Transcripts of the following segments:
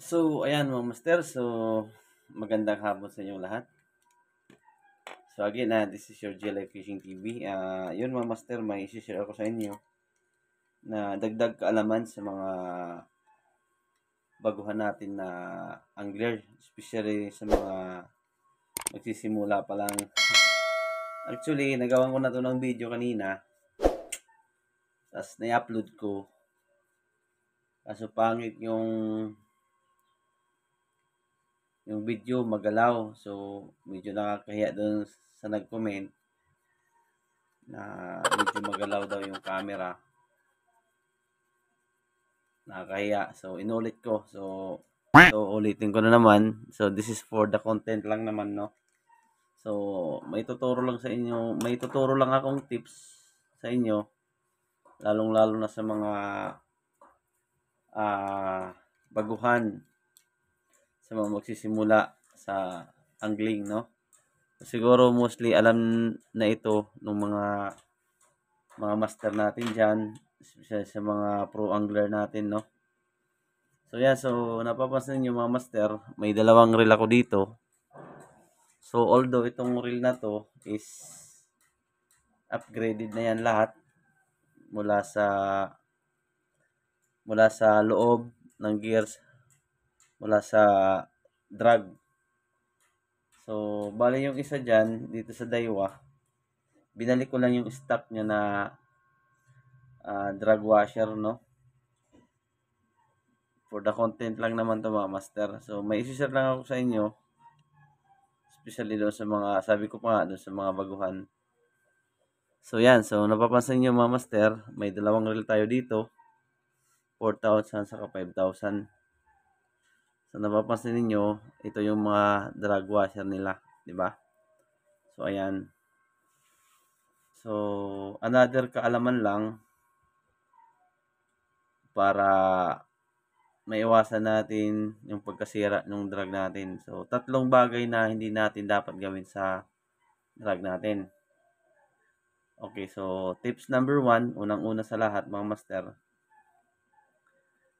So, ayan mga master. So, magandang hapon sa inyong lahat. So, again, uh, this is your GLI Fishing TV. Uh, ah, yun mga master, may isishare ako sa inyo na dagdag kaalaman sa mga baguhan natin na angler. Especially sa mga magsisimula pa lang. Actually, nagawa ko na to ng video kanina. Tapos, na-upload ko. Kaso pangit yung yung video magalaw. So, medyo nakakahiya dun sa nag-comment na medyo magalaw daw yung camera. Nakakahiya. So, inulit ko. So, so, ulitin ko na naman. So, this is for the content lang naman, no? So, may tuturo lang sa inyo, may tuturo lang akong tips sa inyo, lalong-lalo na sa mga uh, baguhan sa mga magsisimula sa angling, no? Siguro mostly alam na ito ng mga mga master natin diyan especially sa mga pro angler natin, no? So yeah, so napapansin niyo mga master, may dalawang reel ako dito. So although itong reel na to is upgraded na yan lahat mula sa mula sa loob ng gears mula sa drug. So, bali yung isa dyan, dito sa Daiwa, binalik ko lang yung stock niya na uh, drug washer, no? For the content lang naman to mga master. So, may isi-share lang ako sa inyo. Especially doon sa mga, sabi ko pa nga, doon sa mga baguhan. So, yan. So, napapansin nyo mga master, may dalawang reel tayo dito. 4,000 saka 5,000. So napapansin niyo, ito yung mga drag washer nila, 'di ba? So ayan. So another kaalaman lang para maiwasan natin yung pagkasira ng drag natin. So tatlong bagay na hindi natin dapat gawin sa drag natin. Okay, so tips number one, unang-una sa lahat mga master.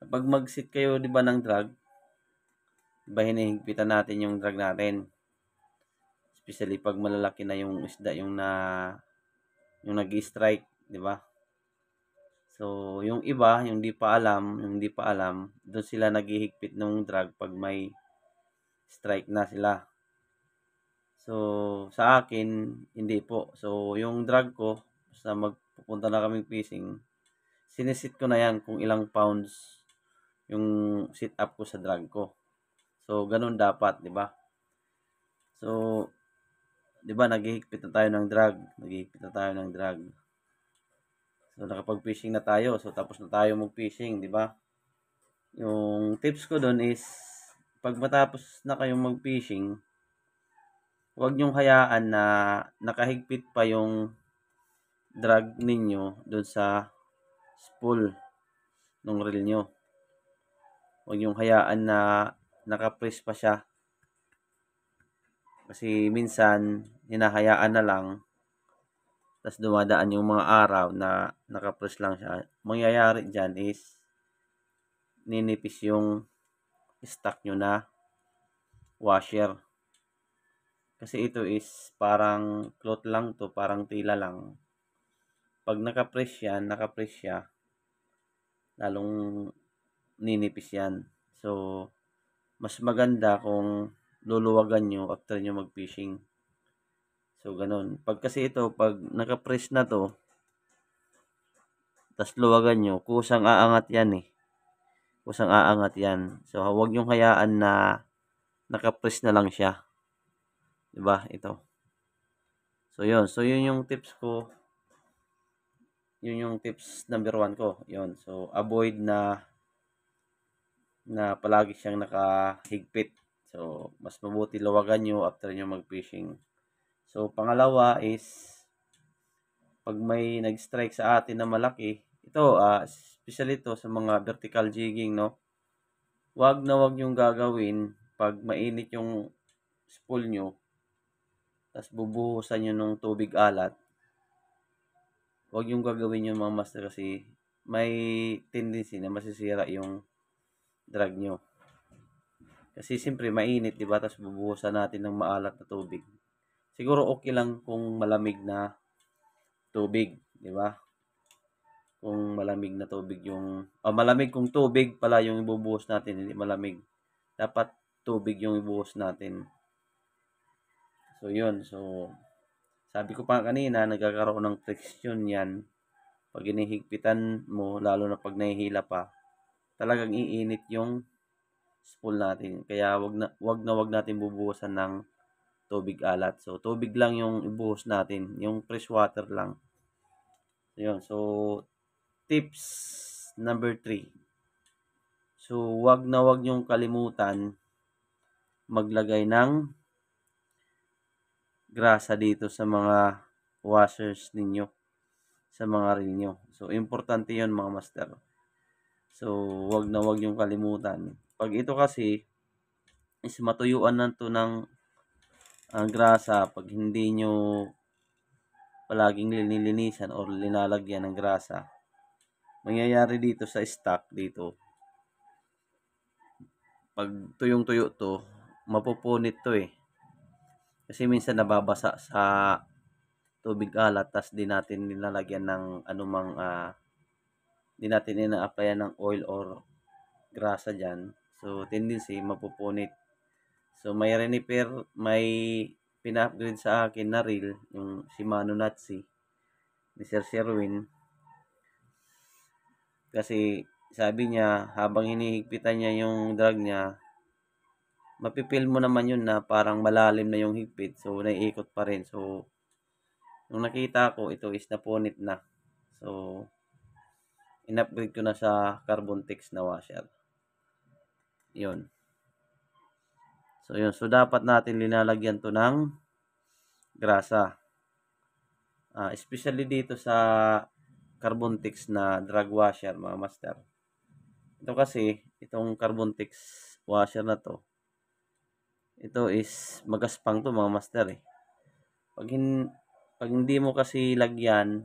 Pag mag-sit kayo 'di ba ng drag, ba diba, hinihigpitan natin yung drag natin. Especially pag malalaki na yung isda yung na yung nag-strike, di ba? So, yung iba, yung hindi pa alam, yung hindi pa alam, doon sila naghihigpit ng drag pag may strike na sila. So, sa akin, hindi po. So, yung drag ko, sa magpupunta na kaming fishing, sinisit ko na yan kung ilang pounds yung sit up ko sa drag ko. So, ganun dapat, di ba? So, di ba, naghihigpit na tayo ng drag. Naghihigpit na tayo ng drag. So, nakapag-fishing na tayo. So, tapos na tayo mag-fishing, di ba? Yung tips ko doon is, pag matapos na kayong mag-fishing, huwag niyo hayaan na nakahigpit pa yung drag ninyo doon sa spool ng reel niyo. Huwag niyo hayaan na naka-freeze pa siya. Kasi minsan, hinahayaan na lang. Tapos dumadaan yung mga araw na naka-freeze lang siya. Mangyayari dyan is, ninipis yung stock nyo na washer. Kasi ito is parang cloth lang to, parang tila lang. Pag naka-press yan, naka-press siya, lalong ninipis yan. So, mas maganda kung luluwagan nyo after nyo mag-fishing. So, ganun. Pag kasi ito, pag naka-press na to, tas luwagan nyo, kusang aangat yan eh. Kusang aangat yan. So, huwag yung hayaan na naka-press na lang siya. 'Di ba? Ito. So, yun. So, yun yung tips ko. Yun yung tips number one ko. Yun. So, avoid na na palagi siyang nakahigpit. So, mas mabuti luwagan nyo after nyo mag-fishing. So, pangalawa is, pag may nag-strike sa atin na malaki, ito, uh, especially ito sa mga vertical jigging, no? Wag na wag yung gagawin pag mainit yung spool nyo, tapos bubuhusan nyo ng tubig alat, huwag yung gagawin yung mga master kasi may tendency na masisira yung drag nyo. Kasi siyempre mainit, di ba? Tapos bubuhusan natin ng maalat na tubig. Siguro okay lang kung malamig na tubig, di ba? Kung malamig na tubig yung, oh, malamig kung tubig pala yung ibubuhos natin, hindi malamig. Dapat tubig yung ibuhos natin. So, yun. So, sabi ko pa kanina, nagkakaroon ng friction yan pag inihigpitan mo, lalo na pag nahihila pa, talagang iinit yung spool natin. Kaya wag na wag na wag natin bubuhusan ng tubig alat. So tubig lang yung ibuhos natin, yung fresh water lang. Ayun. So tips number 3. So wag na wag yung kalimutan maglagay ng grasa dito sa mga washers ninyo sa mga rin nyo. So, importante yon mga master. So, wag na wag yung kalimutan. Pag ito kasi, is matuyuan na to ng uh, grasa pag hindi nyo palaging linilinisan or linalagyan ng grasa. Mangyayari dito sa stock dito. Pag tuyong-tuyo to, mapupunit to eh. Kasi minsan nababasa sa tubig alat tas din natin nilalagyan ng anumang uh, hindi natin ina-applyan ng oil or grasa dyan. So, tendency, mapupunit. So, may renipair, may pina-upgrade sa akin na reel, yung Shimano Natsi ni Sir Sherwin. Kasi, sabi niya, habang hinihigpitan niya yung drag niya, mapipil mo naman yun na parang malalim na yung higpit. So, naiikot pa rin. So, nung nakita ko, ito is napunit na. So, in-upgrade ko na sa carbon tex na washer. Yun. So, yun. So, dapat natin linalagyan to ng grasa. Uh, especially dito sa carbon tex na drag washer, mga master. Ito kasi, itong carbon tex washer na to, ito is magaspang to mga master eh. Pag, hin pag hindi mo kasi lagyan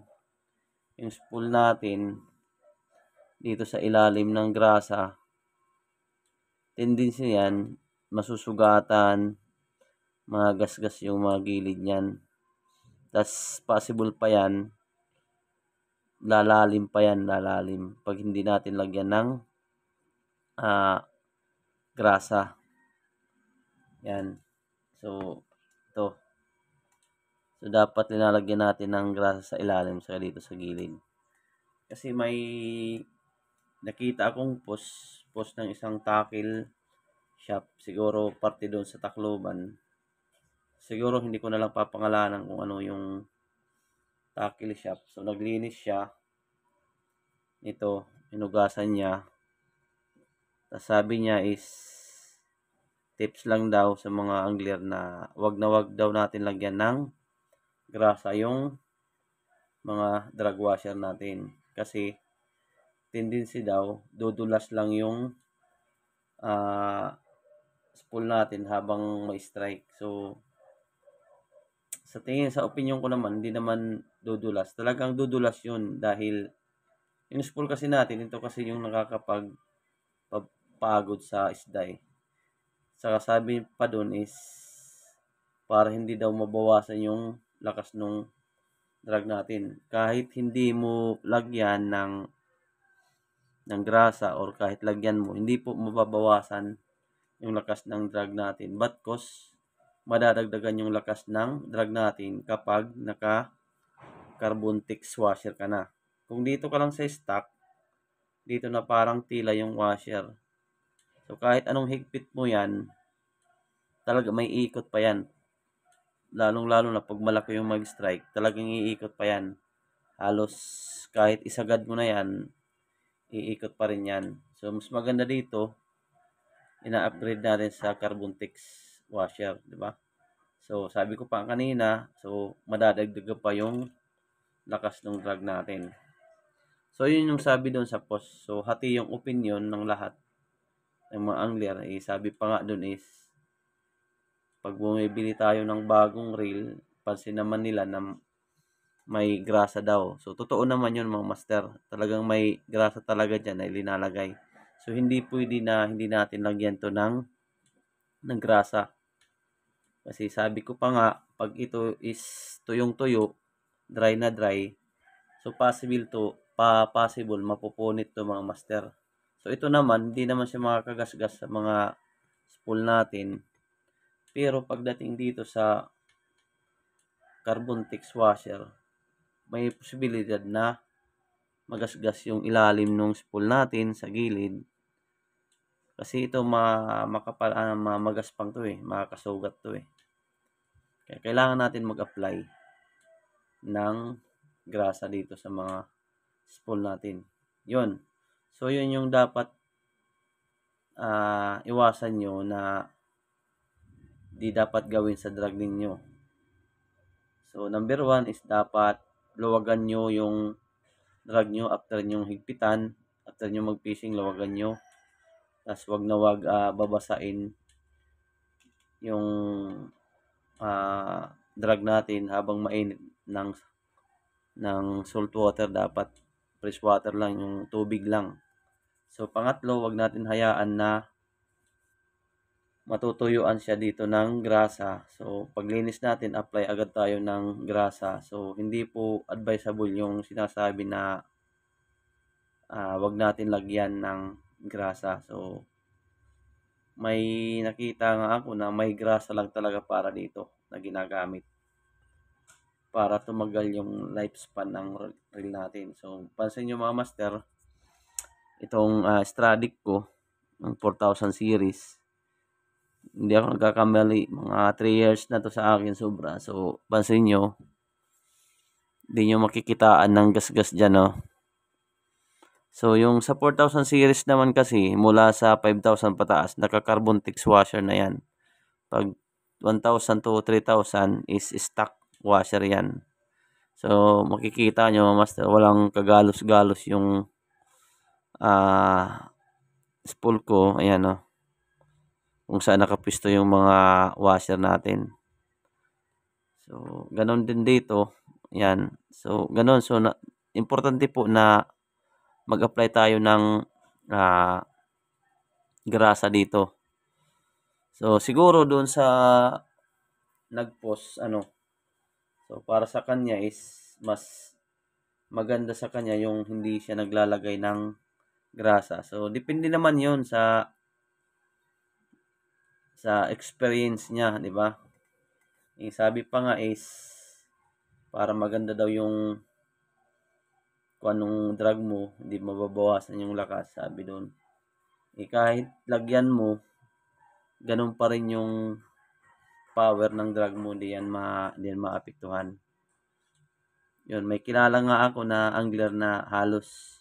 yung spool natin, dito sa ilalim ng grasa, tendency yan, masusugatan, magasgas yung mga gilid niyan. Tapos possible pa yan, lalalim pa yan, lalalim. Pag hindi natin lagyan ng uh, grasa. Yan. So, ito. So, dapat linalagyan natin ng grasa sa ilalim sa dito sa gilid. Kasi may nakita akong post, post ng isang tackle shop, siguro parte doon sa Tacloban. Siguro hindi ko na lang papangalanan kung ano yung tackle shop. So naglinis siya. Ito, inugasan niya. Tapos sabi niya is tips lang daw sa mga angler na wag na wag daw natin lagyan ng grasa yung mga drag washer natin. Kasi tendency daw, dudulas lang yung uh, spool natin habang may strike. So, sa tingin, sa opinion ko naman, hindi naman dudulas. Talagang dudulas yun dahil yung spool kasi natin, ito kasi yung nakakapag pagod sa isda eh. Sa kasabi pa doon is para hindi daw mabawasan yung lakas nung drag natin. Kahit hindi mo lagyan ng ng grasa or kahit lagyan mo, hindi po mababawasan yung lakas ng drag natin. But cause, madadagdagan yung lakas ng drag natin kapag naka carbon washer ka na. Kung dito ka lang sa stock, dito na parang tila yung washer. So kahit anong higpit mo yan, talaga may ikot pa yan. Lalong lalo na pag malaki yung mag-strike, talagang iikot pa yan. Halos kahit isagad mo na yan, iikot pa rin yan. So, mas maganda dito, ina-upgrade natin sa carbon tax washer, di ba? So, sabi ko pa kanina, so, madadagdag pa yung lakas ng drag natin. So, yun yung sabi doon sa post. So, hati yung opinion ng lahat ng mga angler. Eh, sabi pa nga doon is, pag bumibili tayo ng bagong reel, pansin naman nila na may grasa daw. So, totoo naman yun mga master. Talagang may grasa talaga dyan na ilinalagay. So, hindi pwede na hindi natin lagyan to ng, ng grasa. Kasi sabi ko pa nga, pag ito is tuyong-tuyo, dry na dry, so possible to, pa possible, mapupunit to mga master. So, ito naman, hindi naman siya makakagasgas sa mga spool natin. Pero, pagdating dito sa carbon text washer, may posibilidad na magasgas yung ilalim ng spool natin sa gilid. Kasi ito ma makapal uh, magaspang to eh, makakasugat to eh. Kaya kailangan natin mag-apply ng grasa dito sa mga spool natin. 'Yon. So 'yun yung dapat uh, iwasan nyo na di dapat gawin sa drag ninyo. So number one is dapat luwagan nyo yung drag nyo after nyo higpitan, after nyo mag-fishing, luwagan nyo. Tapos wag na wag uh, babasain yung uh, ah, drag natin habang mainit ng ng salt water dapat fresh water lang yung tubig lang so pangatlo wag natin hayaan na matutuyuan siya dito ng grasa. So, paglinis natin, apply agad tayo ng grasa. So, hindi po advisable yung sinasabi na uh, wag natin lagyan ng grasa. So, may nakita nga ako na may grasa lang talaga para dito na ginagamit para tumagal yung lifespan ng reel natin. So, pansin nyo mga master, itong uh, ah, Stradic ko, ng 4000 series, hindi ako nagkakamali, mga 3 years na to sa akin sobra. So, pansin nyo, hindi nyo makikitaan ng gasgas dyan, no? So, yung sa 4,000 series naman kasi, mula sa 5,000 pataas, naka-carbon tax washer na yan. Pag 1,000 to 3,000 is stock washer yan. So, makikita nyo, mas walang kagalos-galos yung uh, spool ko. Ayan, no? kung saan nakapisto yung mga washer natin. So, ganon din dito. Yan. So, ganon. So, na, importante po na mag-apply tayo ng uh, grasa dito. So, siguro doon sa nag-post, ano, so, para sa kanya is mas maganda sa kanya yung hindi siya naglalagay ng grasa. So, depende naman yon sa sa experience niya, di ba? Yung eh, sabi pa nga is para maganda daw yung kung anong drug mo, hindi mababawasan yung lakas, sabi doon. Eh, kahit lagyan mo, ganun pa rin yung power ng drug mo, hindi yan, ma, di yan maapektuhan. Yun, may kilala nga ako na angler na halos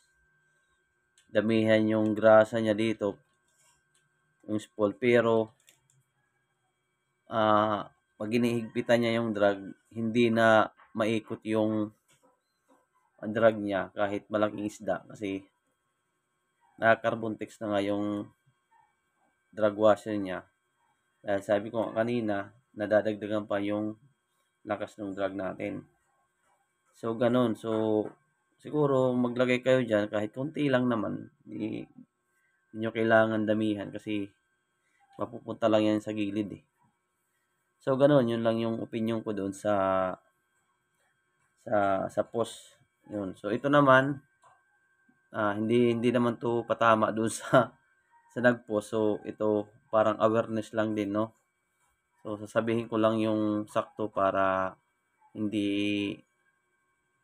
damihan yung grasa niya dito, yung spool, pero uh, ah, pag niya yung drug, hindi na maikot yung ah, drug niya kahit malaking isda kasi nakakarbontex na nga yung drug washer niya. Dahil sabi ko kanina, nadadagdagan pa yung lakas ng drug natin. So, ganun. So, siguro maglagay kayo dyan kahit konti lang naman. Hindi, hindi nyo kailangan damihan kasi mapupunta lang yan sa gilid eh. So, ganoon, Yun lang yung opinion ko doon sa sa sa post. Yun. So, ito naman, uh, hindi hindi naman to patama doon sa sa nagpost. So, ito parang awareness lang din, no? So, sasabihin ko lang yung sakto para hindi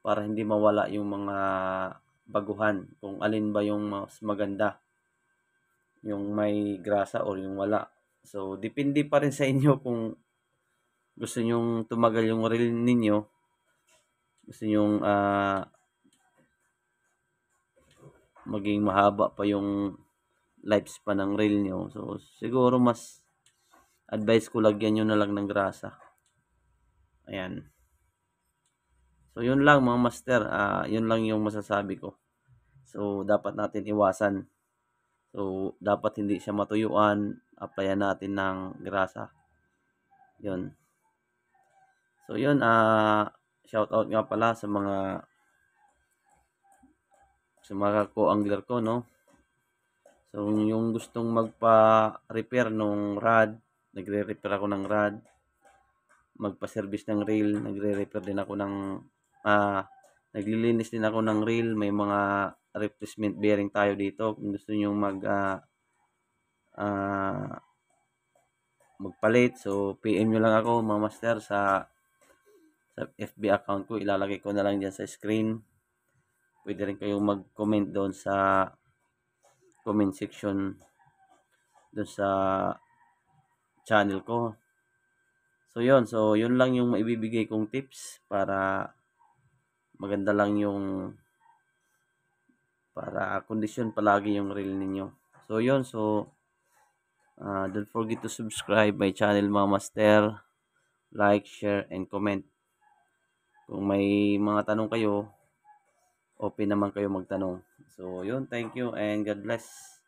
para hindi mawala yung mga baguhan kung alin ba yung mas maganda yung may grasa or yung wala so depende pa rin sa inyo kung gusto nyong tumagal yung reel ninyo, gusto nyong uh, maging mahaba pa yung lifespan ng reel nyo. So, siguro mas advice ko lagyan nyo na lang ng grasa. Ayan. So, yun lang mga master. Uh, yun lang yung masasabi ko. So, dapat natin iwasan. So, dapat hindi siya matuyuan. Applyan natin ng grasa. Yun. So, yun, uh, ah, shout out nga pala sa mga sa mga co-angler ko, no? So, yung gustong magpa-repair nung rod, nagre-repair ako ng rod, magpa-service ng reel, nagre-repair din ako ng, uh, naglilinis din ako ng reel, may mga replacement bearing tayo dito. Kung gusto nyo mag, ah, uh, uh, magpalit, so PM nyo lang ako, mga master, sa sa FB account ko. Ilalagay ko na lang dyan sa screen. Pwede rin kayong mag-comment doon sa comment section doon sa channel ko. So, yun. So, yun lang yung maibibigay kong tips para maganda lang yung para condition palagi yung reel ninyo. So, yun. So, uh, don't forget to subscribe my channel, Mama Master. Like, share, and comment. Kung may mga tanong kayo, open naman kayo magtanong. So, yun. Thank you and God bless.